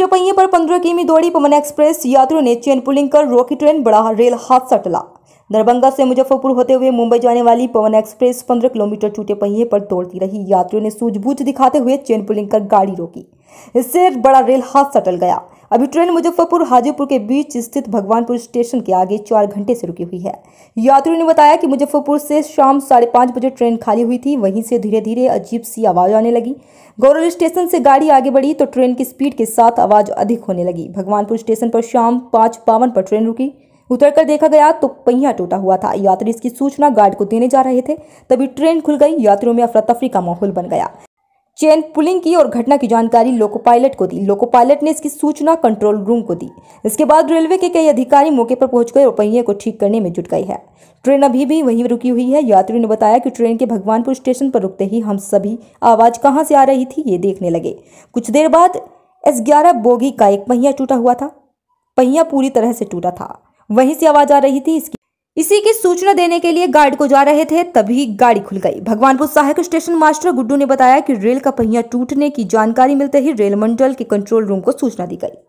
उल्टे पहिए पर पंद्रह किमी दौड़ी पवन एक्सप्रेस यात्रियों ने चेन पुलिंग कर रोकी ट्रेन बड़ा रेल हादसा टला दरभंगा से मुजफ्फरपुर होते हुए मुंबई जाने वाली पवन एक्सप्रेस पंद्रह किलोमीटर टूटे पहिए पर दौड़ती रही यात्रियों ने सूझबूझ दिखाते हुए चेन पुलिंग कर गाड़ी रोकी इससे बड़ा रेल हादसा टल गया अभी ट्रेन मुजफ्फरपुर हाजीपुर के बीच स्थित भगवानपुर स्टेशन के आगे चार घंटे से रुकी हुई है यात्रियों ने बताया कि मुजफ्फरपुर से शाम साढ़े पाँच बजे ट्रेन खाली हुई थी वहीं से धीरे धीरे अजीब सी आवाज़ आने लगी गौरव स्टेशन से गाड़ी आगे बढ़ी तो ट्रेन की स्पीड के साथ आवाज़ अधिक होने लगी भगवानपुर स्टेशन पर शाम पाँच बावन पर ट्रेन रुकी उतर कर देखा गया तो पहिया टूटा हुआ था यात्री इसकी सूचना गार्ड को देने जा रहे थे तभी ट्रेन खुल गई यात्रियों में अफरा तफरी का माहौल बन गया चेन पुलिंग की और घटना की जानकारी लोको पायलट को दी लोको पायलट ने इसकी सूचना कंट्रोल रूम को दी इसके बाद रेलवे के कई अधिकारी मौके पर पहुंच गए और पहिए को ठीक करने में जुट गई है ट्रेन अभी भी वहीं रुकी हुई है यात्रियों ने बताया कि ट्रेन के भगवानपुर स्टेशन पर रुकते ही हम सभी आवाज कहाँ से आ रही थी ये देखने लगे कुछ देर बाद एस ग्यारह बोगी का एक पहिया टूटा हुआ था पहिया पूरी तरह से टूटा था वहीं से आवाज आ रही थी इसकी इसी की सूचना देने के लिए गार्ड को जा रहे थे तभी गाड़ी खुल गई भगवानपुर सहायक स्टेशन मास्टर गुड्डू ने बताया कि रेल का पहिया टूटने की जानकारी मिलते ही रेल मंडल के कंट्रोल रूम को सूचना दी गई